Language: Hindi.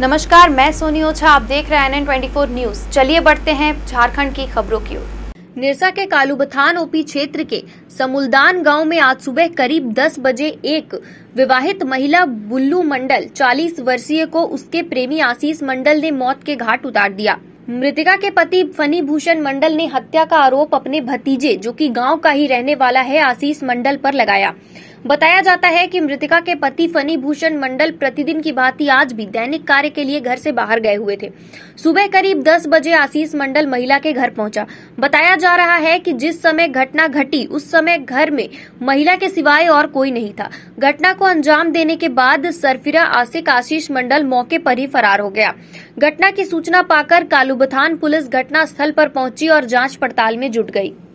नमस्कार मैं सोनी ओछा आप देख रहे हैं एन ट्वेंटी फोर न्यूज चलिए बढ़ते हैं झारखंड की खबरों की ओर निरसा के कालूबथान ओपी क्षेत्र के समुलदान गांव में आज सुबह करीब 10 बजे एक विवाहित महिला बुल्लू मंडल 40 वर्षीय को उसके प्रेमी आशीष मंडल ने मौत के घाट उतार दिया मृतिका के पति फनी भूषण मंडल ने हत्या का आरोप अपने भतीजे जो कि गांव का ही रहने वाला है आशीष मंडल पर लगाया बताया जाता है कि मृतिका के पति फनी भूषण मंडल प्रतिदिन की भांति आज भी दैनिक कार्य के लिए घर से बाहर गए हुए थे सुबह करीब 10 बजे आशीष मंडल महिला के घर पहुंचा बताया जा रहा है कि जिस समय घटना घटी उस समय घर में महिला के सिवाय और कोई नहीं था घटना को अंजाम देने के बाद सरफिरा आसिक आशीष मंडल मौके पर ही फरार हो गया घटना की सूचना पाकर कालूबथान पुलिस घटना स्थल पर पहुंची और जांच पड़ताल में जुट गई